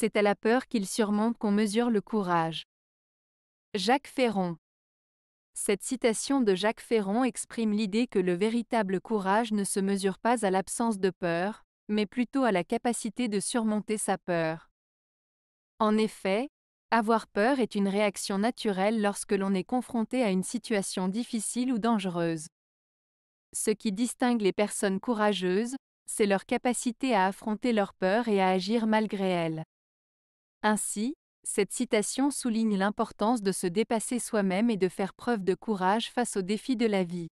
c'est à la peur qu'il surmonte qu'on mesure le courage. Jacques Ferron. Cette citation de Jacques Ferron exprime l'idée que le véritable courage ne se mesure pas à l'absence de peur, mais plutôt à la capacité de surmonter sa peur. En effet, avoir peur est une réaction naturelle lorsque l'on est confronté à une situation difficile ou dangereuse. Ce qui distingue les personnes courageuses, c'est leur capacité à affronter leur peur et à agir malgré elle. Ainsi, cette citation souligne l'importance de se dépasser soi-même et de faire preuve de courage face aux défis de la vie.